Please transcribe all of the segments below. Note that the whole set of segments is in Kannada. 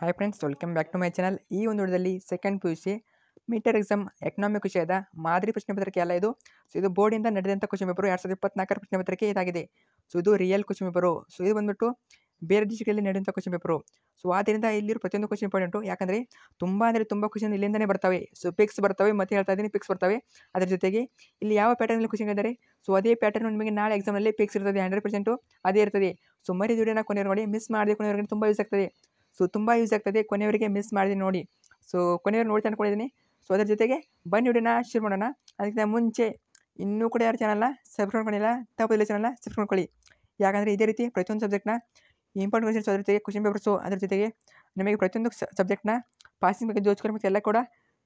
hi friends welcome back to my channel ಈ ಒಂದು ವಿಡಿಯೋದಲ್ಲಿ ಸೆಕೆಂಡ್ ಪಿ ಯು ಸಿ ಮೀಟರ್ ಎಕ್ಸಾಮ್ ಎಕನಾಮಿಕ್ ವಿಷಯದ ಮಾದರಿ ಪ್ರಶ್ನೆ ಪತ್ರಿಕೆ ಅಲ್ಲ ಇದು ಸೊ ಇದು ಬೋರ್ಡಿಂದ ನಡೆದಂಥ ಕ್ವಶನ್ ಪೇಪರು ಎರಡು ಸಾವಿರದ ಇಪ್ಪತ್ನಾಲ್ಕರ ಪ್ರಶ್ನೆ ಪತ್ರಿಕೆ ಇದಾಗಿದೆ ಸೊ ಇದು ರಿಯಲ್ ಕ್ವಶನ್ ಪೇಪರು ಸೊ ಇದು ಬಂದುಬಿಟ್ಟು ಬೇರೆ ದೇಶಗಳಲ್ಲಿ ನಡೆದಂಥ ಕ್ವಶನ್ ಪೇಪರು ಸೊ ಆದ್ದರಿಂದ ಇಲ್ಲಿರೋ ಪ್ರತಿಯೊಂದು ಕ್ವಶನ್ ಇಂಪಾರ್ಟೆಂಟು ಯಾಕಂದರೆ ತುಂಬ ಅಂದರೆ ತುಂಬ ಕ್ವಶನ್ ಇಲ್ಲಿಂದನೇ ಬರ್ತವೆ ಸೊ ಪಿಕ್ಸ್ ಬರ್ತವೆ ಮತ್ತೆ ಹೇಳ್ತಾ ಇದ್ದೀನಿ ಪಿಕ್ಸ್ ಬರ್ತವೆ ಅದರ ಜೊತೆಗೆ ಇಲ್ಲಿ ಯಾವ ಪ್ಯಾಟರ್ನಲ್ಲಿ ಕ್ವಶನ್ ಇದ್ದಾರೆ ಸೊ ಅದೇ ಪ್ಯಾಟರ್ನ್ ನಿಮಗೆ ನಾಳೆ ಎಕ್ಸಾಮಲ್ಲಿ ಪಿಕ್ಸ್ ಇರ್ತದೆ ಹಂಡ್ರೆಡ್ ಪರ್ಸೆಂಟು ಅದೇ ಇರ್ತದೆ ಸುಮಾರು ಮರಿ ದುಡ್ಡನ್ನ ಮಾಡಿ ಮಿಸ್ ಮಾಡಿದೆ ಕೊನೆಯವರಿಗೆ ತುಂಬ ಯೂಸ್ ಆಗ್ತದೆ ಸೊ ತುಂಬ ಯೂಸ್ ಆಗ್ತದೆ ಕೊನೆಯವರಿಗೆ ಮಿಸ್ ಮಾಡಿದೆ ನೋಡಿ ಸೊ ಕೊನೆಯವ್ರು ನೋಡ್ತಾ ಅಂದ್ಕೊಂಡಿದ್ದೀನಿ ಸೊ ಅದ್ರ ಜೊತೆಗೆ ಬನ್ನಿ ವಿಡಿಯೋನ ಶೇರ್ ಮಾಡೋಣ ಅದಕ್ಕಿಂತ ಮುಂಚೆ ಇನ್ನೂ ಕೂಡ ಯಾರು ಚಾನಲ್ನ ಸಬ್ಸ್ಕ್ರೈಬ್ ಮಾಡ್ಕೊಂಡಿಲ್ಲ ತಪ್ಪದಿಲ್ಲ ಚಾನಲ್ನ ಸಬ್ಸ್ಕ್ರೈಬ್ ಮಾಡ್ಕೊಳ್ಳಿ ಯಾಕಂದರೆ ಇದೇ ರೀತಿ ಪ್ರತಿಯೊಂದು ಸಬ್ಜೆಕ್ಟ್ನ ಇಂಪಾರ್ಟೆಂಟ್ ಕ್ವೆಶನ್ಸ್ ಅದ್ರ ಜೊತೆಗೆ ಕ್ವಶನ್ ಪೇಪರ್ಸು ಅದ್ರ ಜೊತೆಗೆ ನಮಗೆ ಪ್ರತಿಯೊಂದು ಸಬ್ಜೆಕ್ಟ್ನ ಪಾಸಿಂಗ್ ಬಗ್ಗೆ ಜೋಚ್ಕೊಂಡು ಮತ್ತು ಎಲ್ಲ ಕೂಡ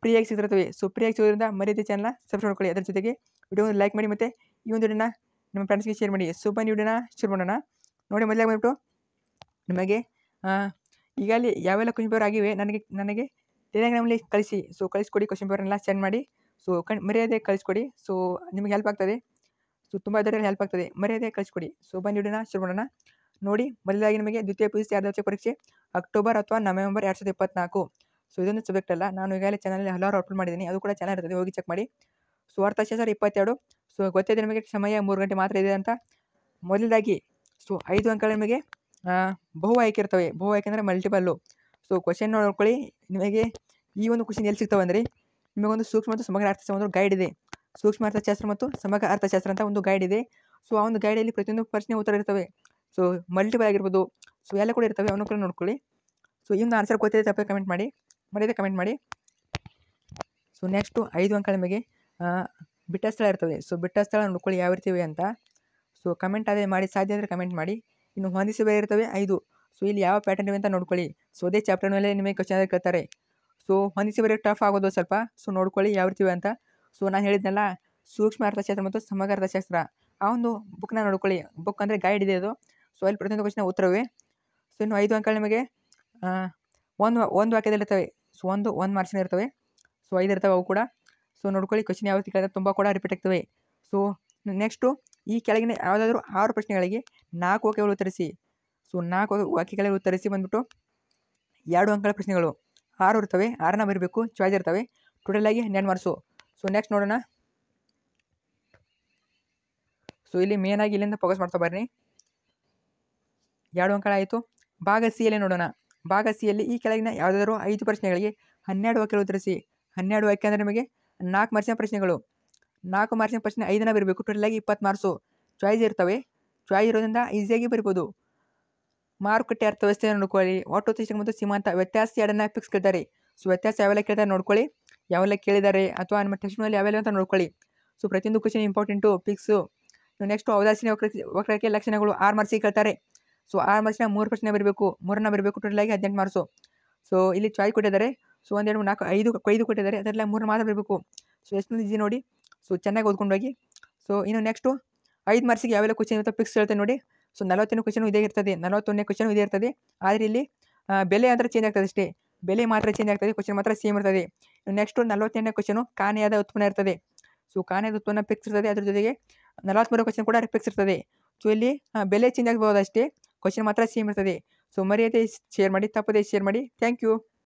ಫ್ರೀಯಾಗಿ ಸಿಗ್ತಿರ್ತವೆ ಸೊ ಫ್ರೀಯಾಗಿ ಸಿಗೋದ್ರಿಂದ ಮರ್ಯಾದೆ ಚಾನಲ್ನ ಸಬ್ಸ್ಕ್ರೈಬ್ ಮಾಡ್ಕೊಳ್ಳಿ ಅದ್ರ ಜೊತೆಗೆ ವಿಡಿಯೋ ಲೈಕ್ ಮಾಡಿ ಮತ್ತು ಈ ಒಂದು ವಿಡಿಯೋನ ನಿಮ್ಮ ಫ್ರೆಂಡ್ಸ್ಗೆ ಶೇರ್ ಮಾಡಿ ಸೊ ಬನ್ನಿ ವಿಡಿಯೋನ ಶೇರ್ ಮಾಡೋಣ ನೋಡಿ ಮೊದಲಾಗಿ ಬಂದ್ಬಿಟ್ಟು ನಿಮಗೆ ಈಗಾಗಲೇ ಯಾವೆಲ್ಲ ಕ್ವಶನ್ ಪೇಪರ್ ಆಗಿವೆ ನನಗೆ ನನಗೆ ಟೆಲಿಗ್ರಾಮಲ್ಲಿ ಕಳಿಸಿ ಸೊ ಕಳಿಸ್ಕೊಡಿ ಕ್ವಶನ್ ಪೇಪರ್ನೆಲ್ಲ ಸೆಂಡ್ ಮಾಡಿ ಸೊ ಕಣ್ ಮರ್ಯಾದೆ ಕಳಿಸ್ಕೊಡಿ ಸೊ ನಿಮಗೆ ಹೆಲ್ಪ್ ಆಗ್ತದೆ ಸೊ ತುಂಬ ಇದರಲ್ಲಿ ಹೆಲ್ಪ್ ಆಗ್ತದೆ ಮರ್ಯಾದೆ ಕಳಿಸ್ಕೊಡಿ ಸೊ ಬಂದು ವಿಡಿಯೋನ ಶುರು ಮಾಡೋಣ ನೋಡಿ ಮೊದಲಾಗಿ ನಿಮಗೆ ದ್ವಿತೀಯ ಪಿ ಯು ಸಿ ಪರೀಕ್ಷೆ ಅಕ್ಟೋಬರ್ ಅಥವಾ ನವೆಂಬರ್ ಎರಡು ಸಾವಿರದ ಇಪ್ಪತ್ನಾಲ್ಕು ಸೊ ಇದೊಂದು ಸಬ್ಜೆಕ್ಟ್ ಅಲ್ಲ ನಾನು ಈಗಾಗಲೇ ಚಾನಲ್ಲಿ ಹಲವಾರು ಅಪ್ಲೋಡ್ ಮಾಡಿದ್ದೀನಿ ಅದು ಕೂಡ ಚಾನಲ್ ಇರ್ತದೆ ಹೋಗಿ ಚೆಕ್ ಮಾಡಿ ಸೊ ಅರ್ಥಶಾಸ್ತ್ರ ಇಪ್ಪತ್ತೆರಡು ಸೊ ಗೊತ್ತಿದೆ ನಿಮಗೆ ಸಮಯ ಮೂರು ಗಂಟೆ ಮಾತ್ರ ಇದೆ ಅಂತ ಮೊದಲದಾಗಿ ಸೊ ಐದು ಅಂಕಗಳು ನಿಮಗೆ ಬಹು ಇರ್ತವೆ ಬಹು ಅಂದರೆ ಮಲ್ಟಿಪಲ್ಲು ಸೊ ಕ್ವಶನ್ ನೋಡ್ಕೊಳ್ಳಿ ನಿಮಗೆ ಈ ಒಂದು ಕ್ವಶನ್ ಎಲ್ಲಿ ಸಿಗ್ತವೆ ಅಂದರೆ ನಿಮಗೊಂದು ಸೂಕ್ಷ್ಮ ಮತ್ತು ಸಮಗ್ರ ಅರ್ಥಶಾಸ್ತ್ರ ಒಂದು ಗೈಡ್ ಇದೆ ಸೂಕ್ಷ್ಮ ಅರ್ಥಶಾಸ್ತ್ರ ಮತ್ತು ಸಮಗ್ರ ಅರ್ಥಶಾಸ್ತ್ರ ಅಂತ ಒಂದು ಗೈಡ್ ಇದೆ ಸೊ ಆ ಒಂದು ಗೈಡಲ್ಲಿ ಪ್ರತಿಯೊಂದು ಪ್ರಶ್ನೆ ಉತ್ತರ ಇರ್ತವೆ ಸೊ ಮಲ್ಟಿಪಲ್ ಆಗಿರ್ಬೋದು ಸೊ ಎಲ್ಲ ಕೂಡ ಇರ್ತವೆ ಅವನು ಕೂಡ ನೋಡ್ಕೊಳ್ಳಿ ಸೊ ಇವನ್ನ ಆನ್ಸರ್ ಗೊತ್ತಿದೆ ತಪ್ಪೇ ಕಮೆಂಟ್ ಮಾಡಿ ಮರೆಯದೆ ಕಮೆಂಟ್ ಮಾಡಿ ಸೊ ನೆಕ್ಸ್ಟು ಐದು ಅಂಕ ನಿಮಗೆ ಬಿಟ್ಟ ಸ್ಥಳ ಇರ್ತವೆ ಸೊ ಬಿಟ್ಟ ಸ್ಥಳ ನೋಡ್ಕೊಳ್ಳಿ ಯಾವ ರೀತಿವೆ ಅಂತ ಸೊ ಕಮೆಂಟ್ ಆದರೆ ಮಾಡಿ ಸಾಧ್ಯ ಅಂದರೆ ಕಮೆಂಟ್ ಮಾಡಿ ಇನ್ನು ಹೊಂದಿಸಿ ಬೇರೆ ಇರ್ತವೆ ಐದು ಸೊ ಇಲ್ಲಿ ಯಾವ ಪ್ಯಾಟರ್ನ್ ಇವೆ ಅಂತ ನೋಡ್ಕೊಳ್ಳಿ ಸೊ ಅದೇ ಚಾಪ್ಟರ್ ಮೇಲೆ ನಿಮಗೆ ಕ್ವಶನ್ ಕೇಳ್ತಾರೆ ಸೊ ಹೊಂದಿಸಿ ಬೇರೆ ಟಫ್ ಆಗೋದು ಸ್ವಲ್ಪ ಸೊ ನೋಡ್ಕೊಳ್ಳಿ ಯಾವ ರೀತಿ ಅಂತ ಸೊ ನಾನು ಹೇಳಿದ್ನಲ್ಲ ಸೂಕ್ಷ್ಮ ಅರ್ಥಶಾಸ್ತ್ರ ಮತ್ತು ಸಮಗ್ರ ಅರ್ಥಶಾಸ್ತ್ರ ಆ ಒಂದು ಬುಕ್ನ ನೋಡ್ಕೊಳ್ಳಿ ಬುಕ್ ಅಂದರೆ ಗೈಡ್ ಇದೆ ಅದು ಸೊ ಅಲ್ಲಿ ಪ್ರತಿಯೊಂದು ಕ್ವಶನ್ ಉತ್ತರವೇ ಸೊ ಇನ್ನು ಐದು ಅಂಕಗಳು ನಿಮಗೆ ಒಂದು ಒಂದು ವಾಕ್ಯದಲ್ಲಿ ಇರ್ತವೆ ಸೊ ಒಂದು ಒಂದು ಮಾರ್ಕ್ಸ್ನ ಇರ್ತವೆ ಸೊ ಐದು ಇರ್ತವೆ ಅವು ಕೂಡ ಸೊ ನೋಡ್ಕೊಳ್ಳಿ ಕ್ವಶನ್ ಯಾವ ರೀತಿ ಕೇಳಿದ್ರೆ ತುಂಬ ಕೂಡ ರಿಪೀಟ್ ಆಗ್ತವೆ ಸೊ ನೆಕ್ಸ್ಟು ಈ ಕೆಳಗಿನ ಯಾವುದಾದ್ರೂ ಆರು ಪ್ರಶ್ನೆಗಳಿಗೆ ನಾಲ್ಕು ವಾಕ್ಯಗಳು ಉತ್ತರಿಸಿ ಸೊ ನಾಲ್ಕು ವಾಕ್ಯಗಳಿಗೆ ಉತ್ತರಿಸಿ ಬಂದ್ಬಿಟ್ಟು ಎರಡು ಅಂಕಗಳ ಪ್ರಶ್ನೆಗಳು ಆರು ಇರ್ತವೆ ಆರನ್ನ ಬರಬೇಕು ಚಾಯ್ಸ್ ಇರ್ತವೆ ಟೋಟಲ್ ಆಗಿ ಹನ್ನೆರಡು ಮಾರ್ಸು ಸೊ ನೆಕ್ಸ್ಟ್ ನೋಡೋಣ ಸೊ ಇಲ್ಲಿ ಮೇನಾಗಿ ಇಲ್ಲಿಂದ ಫೋಕಸ್ ಮಾಡ್ತಾ ಬರ್ರಿ ಎರಡು ಅಂಕಗಳ ಆಯಿತು ಭಾಗ ಸಿಯಲ್ಲಿ ನೋಡೋಣ ಭಾಗ ಸಿಯಲ್ಲಿ ಈ ಕೆಳಗಿನ ಯಾವುದಾದ್ರೂ ಐದು ಪ್ರಶ್ನೆಗಳಿಗೆ ಹನ್ನೆರಡು ವಾಕ್ಯಗಳು ಉತ್ತರಿಸಿ ಹನ್ನೆರಡು ವಾಕ್ಯ ಅಂದರೆ ನಿಮಗೆ ನಾಲ್ಕು ಮಾರ್ಕ್ಸಿನ ಪ್ರಶ್ನೆಗಳು ನಾಲ್ಕು ಮಾರ್ಕ್ಸಿನ ಪ್ರಶ್ನೆ ಐದು ದಿನ ಬರಬೇಕು ಟೋಟಲಾಗಿ ಇಪ್ಪತ್ತು ಮಾರ್ಕ್ಸು ಚಾಯ್ಸ್ ಇರ್ತವೆ ಚಾಯ್ಸ್ ಇರೋದ್ರಿಂದ ಈಸಿಯಾಗಿ ಬರಿಬೋದು ಮಾರುಕಟ್ಟೆ ಅರ್ಥವ್ಯವಸ್ಥೆಯನ್ನು ನೋಡ್ಕೊಳ್ಳಿ ಒಟ್ಟು ಶಿಕ್ಷಣ ಮತ್ತು ಸೀಮಾಂತ ವ್ಯತ್ಯಾಸ ಎರಡನ್ನ ಫಿಕ್ಸ್ ಕೇಳ್ತಾರೆ ಸೊ ವ್ಯತ್ಯಾಸ ಯಾವೆಲ್ಲ ಕೇಳ್ತಾರೆ ನೋಡ್ಕೊಳ್ಳಿ ಯಾವೆಲ್ಲ ಕೇಳಿದ್ದಾರೆ ಅಥವಾ ನಮ್ಮ ಟೆಸ್ಟ್ನಲ್ಲಿ ಯಾವೆಲ್ಲ ಅಂತ ನೋಡ್ಕೊಳ್ಳಿ ಸೊ ಪ್ರತಿಯೊಂದು ಕ್ವಶನ್ ಇಂಪಾರ್ಟೆಂಟು ಫಿಕ್ಸು ನೆಕ್ಸ್ಟು ಅವಧಾಸಿನ ವಕ್ರಕ್ಕೆ ಲಕ್ಷಣಗಳು ಆರು ಮಾರ್ಕ್ಸಿಗೆ ಕೇಳ್ತಾರೆ ಸೊ ಆರು ಮಾರ್ಕ್ಸಿನ ಮೂರು ಪ್ರಶ್ನೆ ಬರಬೇಕು ಮೂರನ್ನ ಬರಬೇಕು ಟೋಟಲಾಗಿ ಹದಿನೆಂಟು ಮಾರ್ಸು ಸೊ ಇಲ್ಲಿ ಚಾಯ್ ಕೊಟ್ಟಿದ್ದಾರೆ ಸೊ ಒಂದೆರಡು ನಾಲ್ಕು ಐದು ಐದು ಕೊಟ್ಟಿದ್ದಾರೆ ಅದರಲ್ಲಿ ಮೂರು ಮಾತ್ರ ಬರಬೇಕು ಸೊ ಎಷ್ಟು ಈಸಿ ನೋಡಿ ಸೊ ಚೆನ್ನಾಗಿ ಓದ್ಕೊಂಡೋಗಿ ಸೊ ಇನ್ನು ನೆಕ್ಸ್ಟು ಐದು ಮಾರ್ಸಿಗೆ ಯಾವೆಲ್ಲ ಕ್ವಶನ್ ಇರುತ್ತೆ ಫಿಕ್ಸ್ ಹೇಳ್ತೇನೆ ನೋಡಿ ಸೊ ನಲವತ್ತನೇ ಕ್ವಶನು ಇದೇ ಇರ್ತದೆ ನಲವತ್ತೊಂದನೇ ಕ್ವಶನು ಇದೇ ಇರ್ತದೆ ಆದರೆ ಇಲ್ಲಿ ಬೆಲೆ ಮಾತ್ರ ಚೇಂಜ್ ಆಗ್ತದೆ ಅಷ್ಟೇ ಬೆಲೆ ಮಾತ್ರ ಚೇಂಜ್ ಆಗ್ತದೆ ಕ್ವಶನ್ ಮಾತ್ರ ಸೇಮ್ ಇರ್ತದೆ ನೆಕ್ಸ್ಟು ನಲವತ್ತೆಂಟನೇ ಕ್ವಶನು ಕಾನೆಯಾದ ಉತ್ಪನ್ನ ಇರ್ತದೆ ಸೊ ಕಾನೆಯಾದ ಉತ್ಪನ್ನ ಫಿಕ್ಸ್ ಇರ್ತದೆ ಅದ್ರ ಜೊತೆಗೆ ನಲವತ್ತ್ಮೂರು ಕ್ವಶನ್ ಕೂಡ ಫಿಕ್ಸ್ ಇರ್ತದೆ ಸೊ ಇಲ್ಲಿ ಬೆಲೆ ಚೇಂಜ್ ಆಗ್ಬೋದು ಅಷ್ಟೇ ಕ್ವಶನ್ ಮಾತ್ರ ಸೇಮ್ ಇರ್ತದೆ ಸೊ ಮರ್ಯಾದೆ ಶೇರ್ ಮಾಡಿ ತಪ್ಪದೆ ಶೇರ್ ಮಾಡಿ ಥ್ಯಾಂಕ್ ಯು